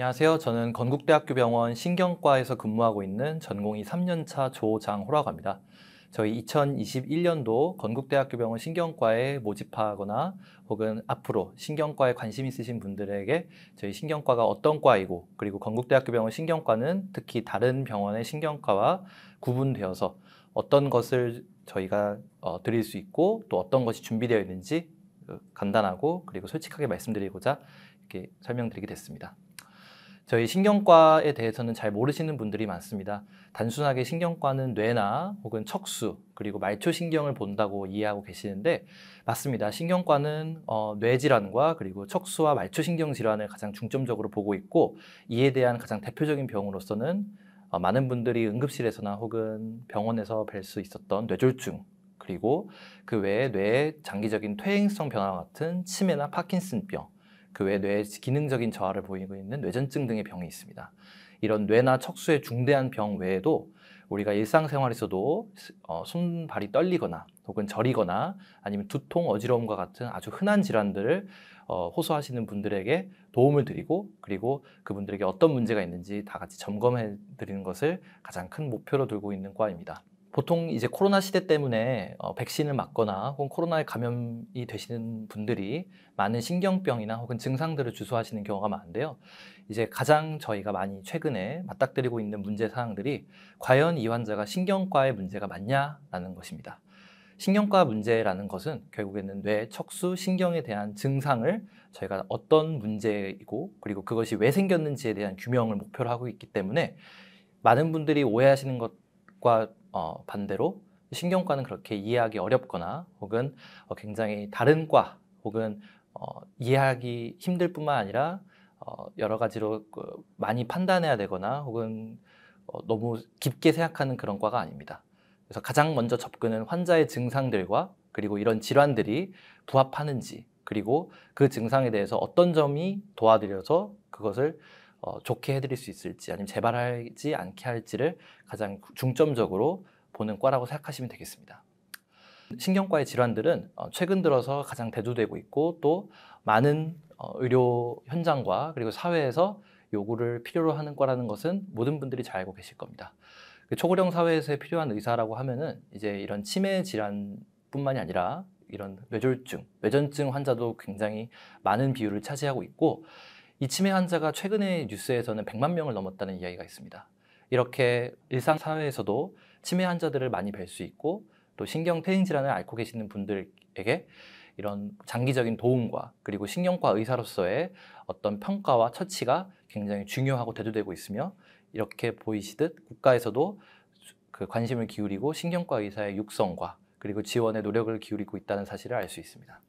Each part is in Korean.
안녕하세요. 저는 건국대학교 병원 신경과에서 근무하고 있는 전공이 3년차 조장호라고 합니다. 저희 2021년도 건국대학교 병원 신경과에 모집하거나 혹은 앞으로 신경과에 관심 있으신 분들에게 저희 신경과가 어떤 과이고 그리고 건국대학교 병원 신경과는 특히 다른 병원의 신경과와 구분되어서 어떤 것을 저희가 어, 드릴 수 있고 또 어떤 것이 준비되어 있는지 간단하고 그리고 솔직하게 말씀드리고자 이렇게 설명드리게 됐습니다. 저희 신경과에 대해서는 잘 모르시는 분들이 많습니다. 단순하게 신경과는 뇌나 혹은 척수 그리고 말초 신경을 본다고 이해하고 계시는데 맞습니다. 신경과는 어, 뇌 질환과 그리고 척수와 말초 신경 질환을 가장 중점적으로 보고 있고 이에 대한 가장 대표적인 병으로서는 어, 많은 분들이 응급실에서나 혹은 병원에서 뵐 수 있었던 뇌졸중 그리고 그 외에 뇌의 장기적인 퇴행성 변화 같은 치매나 파킨슨병 그외 뇌의 기능적인 저하를 보이고 있는 뇌전증 등의 병이 있습니다. 이런 뇌나 척수의 중대한 병 외에도 우리가 일상생활에서도 어, 손발이 떨리거나 혹은 저리거나 아니면 두통, 어지러움과 같은 아주 흔한 질환들을 어, 호소하시는 분들에게 도움을 드리고 그리고 그분들에게 어떤 문제가 있는지 다 같이 점검해 드리는 것을 가장 큰 목표로 들고 있는 과입니다. 보통 이제 코로나 시대 때문에 어, 백신을 맞거나 혹은 코로나에 감염이 되시는 분들이 많은 신경병이나 혹은 증상들을 주소하시는 경우가 많은데요. 이제 가장 저희가 많이 최근에 맞닥뜨리고 있는 문제 사항들이 과연 이 환자가 신경과의 문제가 맞냐라는 것입니다. 신경과 문제라는 것은 결국에는 뇌, 척수, 신경에 대한 증상을 저희가 어떤 문제이고 그리고 그것이 왜 생겼는지에 대한 규명을 목표로 하고 있기 때문에 많은 분들이 오해하시는 것과 어, 반대로 신경과는 그렇게 이해하기 어렵거나 혹은 어, 굉장히 다른 과 혹은 어, 이해하기 힘들 뿐만 아니라 어, 여러 가지로 그 많이 판단해야 되거나 혹은 어, 너무 깊게 생각하는 그런 과가 아닙니다. 그래서 가장 먼저 접근은 환자의 증상들과 그리고 이런 질환들이 부합하는지 그리고 그 증상에 대해서 어떤 점이 도와드려서 그것을 어, 좋게 해드릴 수 있을지 아니면 재발하지 않게 할지를 가장 중점적으로 보는 과라고 생각하시면 되겠습니다. 신경과의 질환들은 어, 최근 들어서 가장 대두되고 있고 또 많은 어, 의료 현장과 그리고 사회에서 요구를 필요로 하는 과라는 것은 모든 분들이 잘 알고 계실 겁니다. 그 초고령 사회에서 필요한 의사라고 하면은 이제 이런 치매 질환뿐만이 아니라 이런 뇌졸중, 뇌전증 환자도 굉장히 많은 비율을 차지하고 있고 이 치매 환자가 최근에 뉴스에서는 100만 명을 넘었다는 이야기가 있습니다. 이렇게 일상 사회에서도 치매 환자들을 많이 뵐 수 있고 또 신경 퇴행 질환을 앓고 계시는 분들에게 이런 장기적인 도움과 그리고 신경과 의사로서의 어떤 평가와 처치가 굉장히 중요하고 대두되고 있으며 이렇게 보이시듯 국가에서도 그 관심을 기울이고 신경과 의사의 육성과 그리고 지원의 노력을 기울이고 있다는 사실을 알 수 있습니다.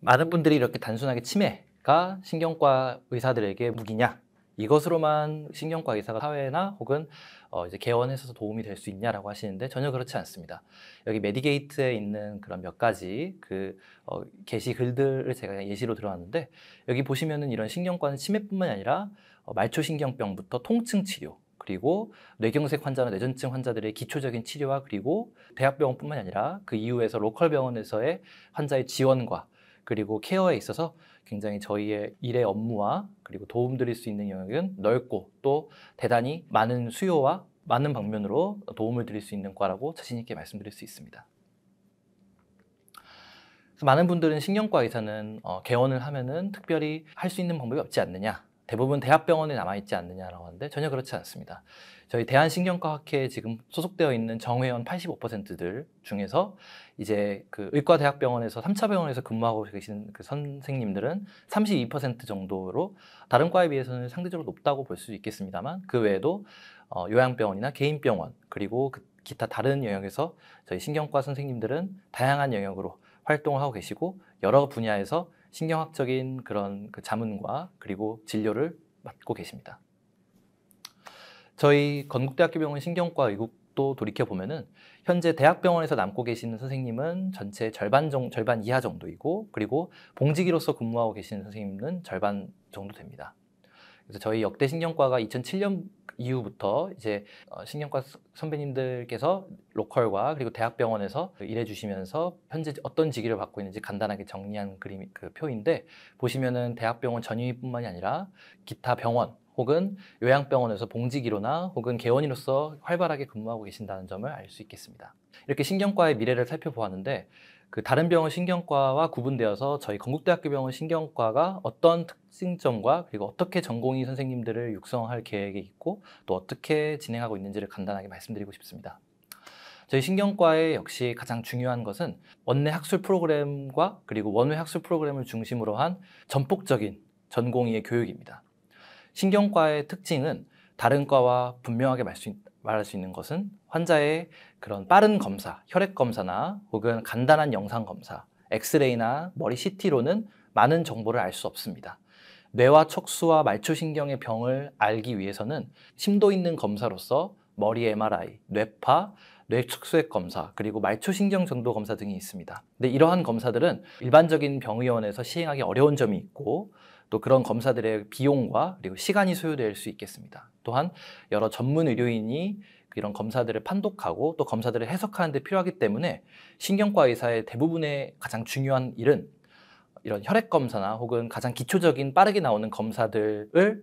많은 분들이 이렇게 단순하게 치매 가 신경과 의사들에게 무기냐 이것으로만 신경과 의사가 사회나 혹은 어 이제 개원에서 도움이 될 수 있냐라고 하시는데 전혀 그렇지 않습니다. 여기 메디게이트에 있는 그런 몇 가지 그 어, 게시 글들을 제가 예시로 들어왔는데 여기 보시면은 이런 신경과는 치매뿐만 아니라 어, 말초신경병부터 통증 치료 그리고 뇌경색 환자나 뇌전증 환자들의 기초적인 치료와 그리고 대학병원뿐만 아니라 그 이후에서 로컬 병원에서의 환자의 지원과 그리고 케어에 있어서 굉장히 저희의 일의 업무와 그리고 도움드릴 수 있는 영역은 넓고 또 대단히 많은 수요와 많은 방면으로 도움을 드릴 수 있는 과라고 자신 있게 말씀드릴 수 있습니다. 많은 분들은 신경과 의사는 어, 개원을 하면은 특별히 할 수 있는 방법이 없지 않느냐 대부분 대학병원에 남아있지 않느냐라고 하는데 전혀 그렇지 않습니다. 저희 대한신경과학회에 지금 소속되어 있는 정회원 85%들 중에서 이제 그 의과대학병원에서 3차 병원에서 근무하고 계신 그 선생님들은 32% 정도로 다른 과에 비해서는 상대적으로 높다고 볼 수 있겠습니다만 그 외에도 어, 요양병원이나 개인병원 그리고 그 기타 다른 영역에서 저희 신경과 선생님들은 다양한 영역으로 활동을 하고 계시고 여러 분야에서 신경학적인 그런 그 자문과 그리고 진료를 맡고 계십니다. 저희 건국대학교 병원 신경과 의국도 돌이켜 보면은 현재 대학병원에서 남고 계시는 선생님은 전체 절반 정, 절반 이하 정도이고 그리고 봉직이로서 근무하고 계시는 선생님은 절반 정도 됩니다. 그래서 저희 역대 신경과가 2007년 이후부터 이제 어, 신경과 선배님들께서 로컬과 그리고 대학병원에서 일해 주시면서 현재 어떤 직위를 받고 있는지 간단하게 정리한 그림 그 표인데 보시면은 대학병원 전유뿐만이 아니라 기타 병원 혹은 요양병원에서 봉직이로나 혹은 개원이로서 활발하게 근무하고 계신다는 점을 알 수 있겠습니다. 이렇게 신경과의 미래를 살펴보았는데 그 다른 병원 신경과와 구분되어서 저희 건국대학교 병원 신경과가 어떤 특징점과 그리고 어떻게 전공의 선생님들을 육성할 계획이 있고 또 어떻게 진행하고 있는지를 간단하게 말씀드리고 싶습니다. 저희 신경과의 역시 가장 중요한 것은 원내 학술 프로그램과 그리고 원외 학술 프로그램을 중심으로 한 전폭적인 전공의의 교육입니다. 신경과의 특징은 다른 과와 분명하게 말할 수 있는 것은 환자의 그런 빠른 검사, 혈액 검사나 혹은 간단한 영상 검사, 엑스레이나 머리 CT로는 많은 정보를 알 수 없습니다. 뇌와 척수와 말초신경의 병을 알기 위해서는 심도 있는 검사로서 머리 MRI, 뇌파, 뇌척수액 검사, 그리고 말초신경 정도 검사 등이 있습니다. 근데 이러한 검사들은 일반적인 병의원에서 시행하기 어려운 점이 있고 또 그런 검사들의 비용과 그리고 시간이 소요될 수 있겠습니다. 또한 여러 전문 의료인이 이런 검사들을 판독하고 또 검사들을 해석하는 데 필요하기 때문에 신경과 의사의 대부분의 가장 중요한 일은 이런 혈액 검사나 혹은 가장 기초적인 빠르게 나오는 검사들을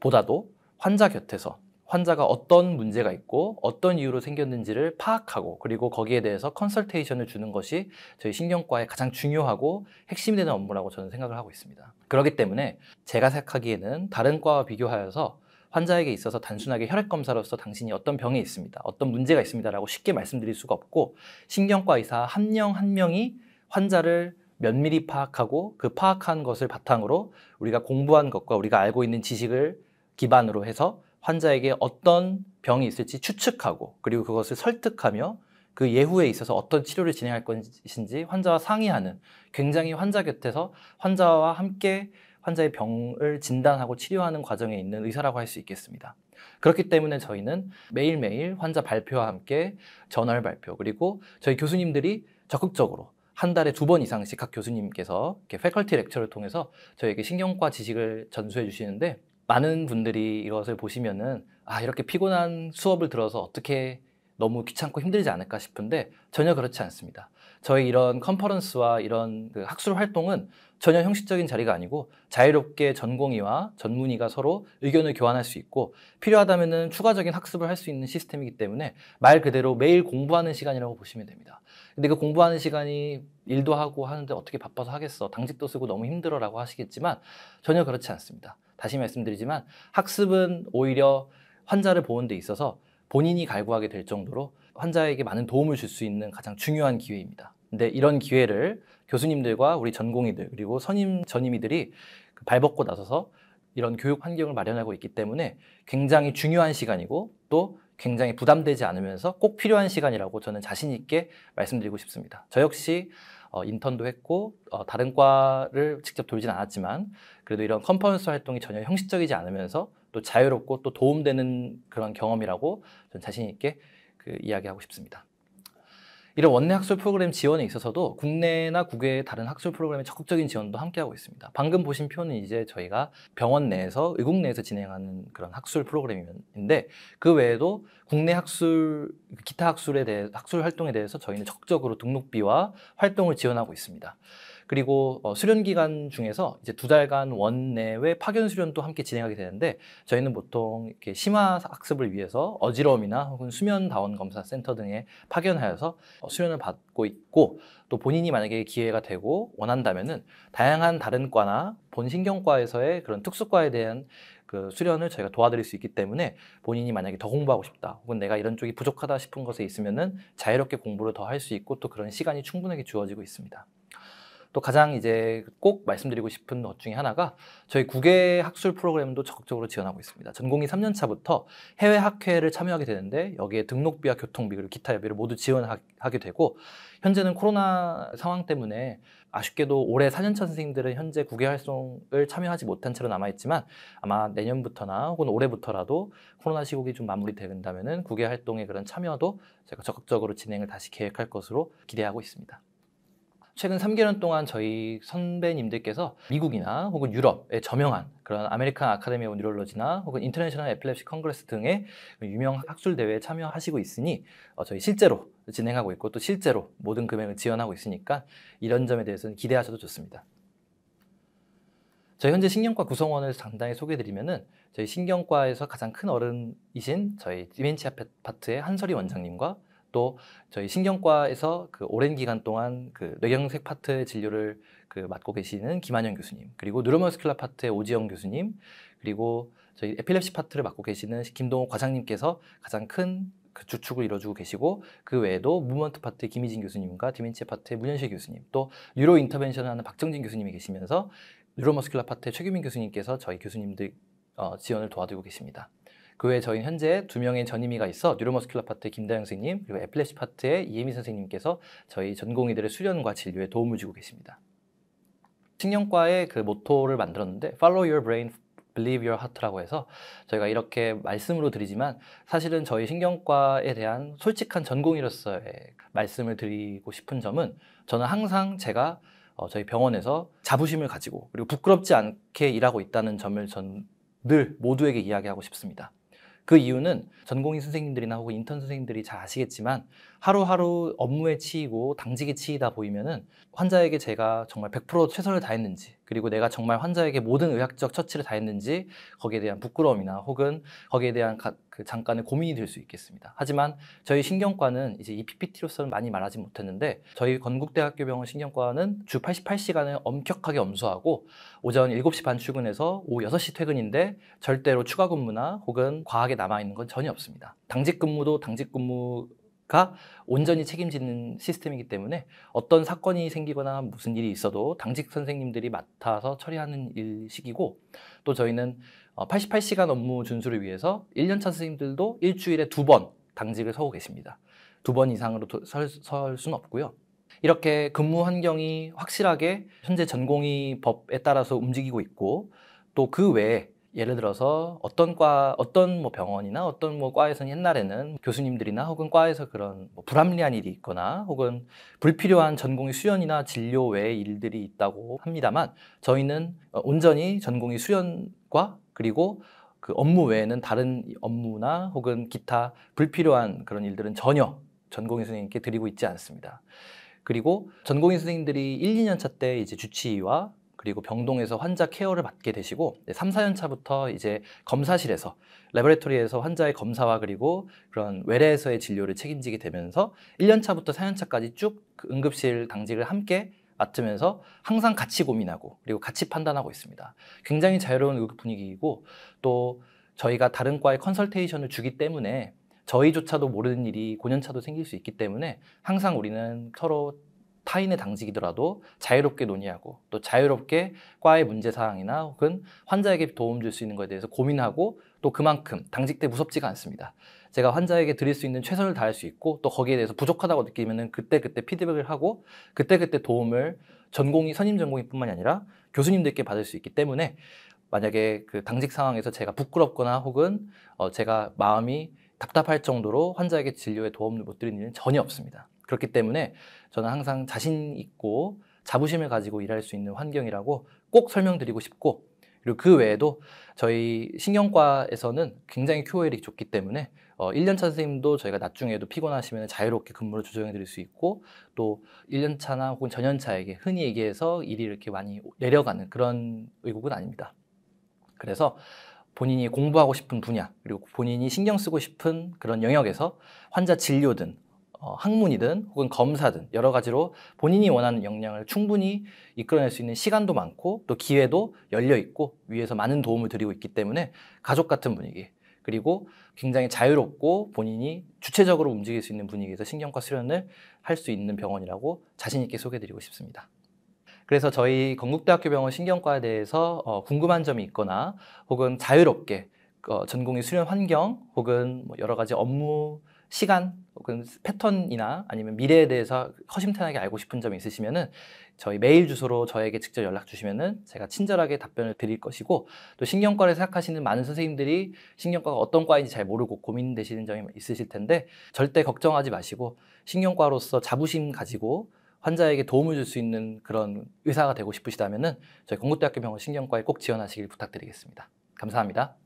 보다도 환자 곁에서 환자가 어떤 문제가 있고 어떤 이유로 생겼는지를 파악하고 그리고 거기에 대해서 컨설테이션을 주는 것이 저희 신경과의 가장 중요하고 핵심이 되는 업무라고 저는 생각을 하고 있습니다. 그렇기 때문에 제가 생각하기에는 다른 과와 비교하여서 환자에게 있어서 단순하게 혈액 검사로서 당신이 어떤 병에 있습니다. 어떤 문제가 있습니다라고 쉽게 말씀드릴 수가 없고 신경과 의사 한 명 한 명이 환자를 면밀히 파악하고 그 파악한 것을 바탕으로 우리가 공부한 것과 우리가 알고 있는 지식을 기반으로 해서 환자에게 어떤 병이 있을지 추측하고 그리고 그것을 설득하며 그 예후에 있어서 어떤 치료를 진행할 것인지 환자와 상의하는 굉장히 환자 곁에서 환자와 함께 환자의 병을 진단하고 치료하는 과정에 있는 의사라고 할 수 있겠습니다. 그렇기 때문에 저희는 매일매일 환자 발표와 함께 전월 발표 그리고 저희 교수님들이 적극적으로 한 달에 두 번 이상씩 각 교수님께서 이렇게 패컬티 렉처를 통해서 저에게 신경과 지식을 전수해 주시는데 많은 분들이 이것을 보시면은 아 이렇게 피곤한 수업을 들어서 어떻게 너무 귀찮고 힘들지 않을까 싶은데 전혀 그렇지 않습니다. 저희 이런 컨퍼런스와 이런 그 학술 활동은 전혀 형식적인 자리가 아니고 자유롭게 전공의와 전문의가 서로 의견을 교환할 수 있고 필요하다면은 추가적인 학습을 할 수 있는 시스템이기 때문에 말 그대로 매일 공부하는 시간이라고 보시면 됩니다. 근데 그 공부하는 시간이 일도 하고 하는데 어떻게 바빠서 하겠어. 당직도 쓰고 너무 힘들어라고 하시겠지만 전혀 그렇지 않습니다. 다시 말씀드리지만 학습은 오히려 환자를 보는 데 있어서 본인이 갈구하게 될 정도로 환자에게 많은 도움을 줄 수 있는 가장 중요한 기회입니다. 근데 이런 기회를 교수님들과 우리 전공의들 그리고 선임 전임의들이 그 발벗고 나서서 이런 교육 환경을 마련하고 있기 때문에 굉장히 중요한 시간이고 또 굉장히 부담되지 않으면서 꼭 필요한 시간이라고 저는 자신 있게 말씀드리고 싶습니다. 저 역시 어, 인턴도 했고 어, 다른 과를 직접 돌진 않았지만 그래도 이런 컨퍼런스 활동이 전혀 형식적이지 않으면서 또 자유롭고 또 도움되는 그런 경험이라고 전 자신 있게 그 이야기하고 싶습니다. 이런 원내 학술 프로그램 지원에 있어서도 국내나 국외의 다른 학술 프로그램의 적극적인 지원도 함께하고 있습니다. 방금 보신 표는 이제 저희가 병원 내에서 의국 내에서 진행하는 그런 학술 프로그램인데 그 외에도 국내 학술 기타 학술에 대해 학술 활동에 대해서 저희는 적극적으로 등록비와 활동을 지원하고 있습니다. 그리고 어, 수련 기간 중에서 이제 두 달간 원내외 파견 수련도 함께 진행하게 되는데 저희는 보통 이렇게 심화 학습을 위해서 어지러움이나 혹은 수면 다원 검사 센터 등에 파견하여서 어, 수련을 받고 있고 또 본인이 만약에 기회가 되고 원한다면은 다양한 다른 과나 본 신경과에서의 그런 특수과에 대한 그 수련을 저희가 도와드릴 수 있기 때문에 본인이 만약에 더 공부하고 싶다 혹은 내가 이런 쪽이 부족하다 싶은 것에 있으면은 자유롭게 공부를 더 할 수 있고 또 그런 시간이 충분하게 주어지고 있습니다. 또 가장 이제 꼭 말씀드리고 싶은 것 중에 하나가 저희 국외 학술 프로그램도 적극적으로 지원하고 있습니다. 전공이 3년 차부터 해외 학회를 참여하게 되는데 여기에 등록비와 교통비 그리고 기타 여비를 모두 지원하게 되고 현재는 코로나 상황 때문에 아쉽게도 올해 4년차 선생님들은 현재 국외 활동을 참여하지 못한 채로 남아있지만 아마 내년부터나 혹은 올해부터라도 코로나 시국이 좀 마무리된다면 국외 활동에 그런 참여도 제가 적극적으로 진행을 다시 계획할 것으로 기대하고 있습니다. 최근 3개월 동안 저희 선배님들께서 미국이나 혹은 유럽에 저명한 그런 아메리칸 아카데미 오브 뉴럴러지나 혹은 인터내셔널 에플랩시 컨그레스 등의 유명 학술 대회에 참여하시고 있으니 어, 저희 실제로 진행하고 있고 또 실제로 모든 금액을 지원하고 있으니까 이런 점에 대해서는 기대하셔도 좋습니다. 저희 현재 신경과 구성원을 간단히 소개해드리면은 저희 신경과에서 가장 큰 어른이신 저희 디멘치아 파트의 한설이 원장님과 또 저희 신경과에서 그 오랜 기간 동안 그 뇌경색 파트 진료를 그 맡고 계시는 김한영 교수님, 그리고 뉴로머스큘라 파트의 오지영 교수님, 그리고 저희 에필랩시 파트를 맡고 계시는 김동호 과장님께서 가장 큰그 주축을 이뤄주고 계시고 그 외에도 무먼트 파트의 김희진 교수님과 디멘치 파트의 문현실 교수님, 또 뉴로 인터벤션을 하는 박정진 교수님이 계시면서 뉴로머스큘라 파트의 최규민 교수님께서 저희 교수님들 어, 지원을 도와드리고 계십니다. 그 외에 저희 현재 두 명의 전임의가 있어 뉴로머스큘러 파트 김다영 선생님 그리고 에플레시 파트의 이혜미 선생님께서 저희 전공의들의 수련과 진료에 도움을 주고 계십니다. 신경과의 그 모토를 만들었는데 Follow Your Brain Believe Your Heart라고 해서 저희가 이렇게 말씀으로 드리지만 사실은 저희 신경과에 대한 솔직한 전공의로서의 말씀을 드리고 싶은 점은 저는 항상 제가 어, 저희 병원에서 자부심을 가지고 그리고 부끄럽지 않게 일하고 있다는 점을 전 늘 모두에게 이야기하고 싶습니다. 그 이유는 전공의 선생님들이나 혹은 인턴 선생님들이 잘 아시겠지만 하루하루 업무에 치이고 당직에 치이다 보이면은 환자에게 제가 정말 100% 최선을 다했는지 그리고 내가 정말 환자에게 모든 의학적 처치를 다했는지 거기에 대한 부끄러움이나 혹은 거기에 대한 그 잠깐의 고민이 될 수 있겠습니다. 하지만 저희 신경과는 이제 이 PPT로서는 많이 말하지 못했는데 저희 건국대학교 병원 신경과는 주 88시간을 엄격하게 엄수하고 오전 7시 반 출근해서 오후 6시 퇴근인데 절대로 추가 근무나 혹은 과하게 남아있는 건 전혀 없습니다. 당직 근무도 당직 근무 가 온전히 책임지는 시스템이기 때문에 어떤 사건이 생기거나 무슨 일이 있어도 당직 선생님들이 맡아서 처리하는 일식이고 또 저희는 88시간 어, 업무 준수를 위해서 1년차 선생님들도 일주일에 두 번 당직을 서고 계십니다. 두 번 이상으로 설, 설 수는 없고요. 이렇게 근무 환경이 확실하게 현재 전공이 법에 따라서 움직이고 있고 또 그 외에 예를 들어서 어떤 과 어떤 뭐 병원이나 어떤 뭐 과에서는 옛날에는 교수님들이나 혹은 과에서 그런 뭐 불합리한 일이 있거나 혹은 불필요한 전공의 수련이나 진료 외의 일들이 있다고 합니다만 저희는 어, 온전히 전공의 수련과 그리고 그 업무 외에는 다른 업무나 혹은 기타 불필요한 그런 일들은 전혀 전공의 선생님께 드리고 있지 않습니다. 그리고 전공의 선생님들이 1, 2년 차때 이제 주치의와 그리고 병동에서 환자 케어를 받게 되시고 3, 4년 차부터 이제 검사실에서 레버레토리에서 환자의 검사와 그리고 그런 외래에서의 진료를 책임지게 되면서 1년 차부터 4년 차까지 쭉 응급실 당직을 함께 맡으면서 항상 같이 고민하고 그리고 같이 판단하고 있습니다. 굉장히 자유로운 의급 분위기이고 또 저희가 다른 과에 컨설테이션을 주기 때문에 저희조차도 모르는 일이 고년차도 생길 수 있기 때문에 항상 우리는 서로 타인의 당직이더라도 자유롭게 논의하고 또 자유롭게 과의 문제 사항이나 혹은 환자에게 도움 줄 수 있는 것에 대해서 고민하고 또 그만큼 당직 때 무섭지가 않습니다. 제가 환자에게 드릴 수 있는 최선을 다할 수 있고 또 거기에 대해서 부족하다고 느끼면은 그때 그때 피드백을 하고 그때 그때 도움을 전공이 선임 전공이뿐만이 아니라 교수님들께 받을 수 있기 때문에 만약에 그 당직 상황에서 제가 부끄럽거나 혹은 어 제가 마음이 답답할 정도로 환자에게 진료에 도움을 못 드리는 일은 전혀 없습니다. 그렇기 때문에 저는 항상 자신 있고 자부심을 가지고 일할 수 있는 환경이라고 꼭 설명드리고 싶고 그리고 그 외에도 저희 신경과에서는 굉장히 QOL이 좋기 때문에 어, 1년차 선생님도 저희가 낮중에도 피곤하시면 자유롭게 근무를 조정해 드릴 수 있고 또 1년차나 혹은 전년차에게 흔히 얘기해서 일이 이렇게 많이 내려가는 그런 의국은 아닙니다. 그래서 본인이 공부하고 싶은 분야 그리고 본인이 신경 쓰고 싶은 그런 영역에서 환자 진료든 어, 학문이든 혹은 검사든 여러 가지로 본인이 원하는 역량을 충분히 이끌어낼 수 있는 시간도 많고 또 기회도 열려 있고 위에서 많은 도움을 드리고 있기 때문에 가족 같은 분위기 그리고 굉장히 자유롭고 본인이 주체적으로 움직일 수 있는 분위기에서 신경과 수련을 할 수 있는 병원이라고 자신 있게 소개드리고 싶습니다. 그래서 저희 건국대학교 병원 신경과에 대해서 어, 궁금한 점이 있거나 혹은 자유롭게 어, 전공의 수련 환경 혹은 뭐 여러 가지 업무 시간, 패턴이나 아니면 미래에 대해서 허심탄회하게 알고 싶은 점이 있으시면은 저희 메일 주소로 저에게 직접 연락 주시면은 제가 친절하게 답변을 드릴 것이고 또 신경과를 생각하시는 많은 선생님들이 신경과가 어떤 과인지 잘 모르고 고민되시는 점이 있으실 텐데 절대 걱정하지 마시고 신경과로서 자부심 가지고 환자에게 도움을 줄 수 있는 그런 의사가 되고 싶으시다면은 저희 건국대학교 병원 신경과에 꼭 지원하시길 부탁드리겠습니다. 감사합니다.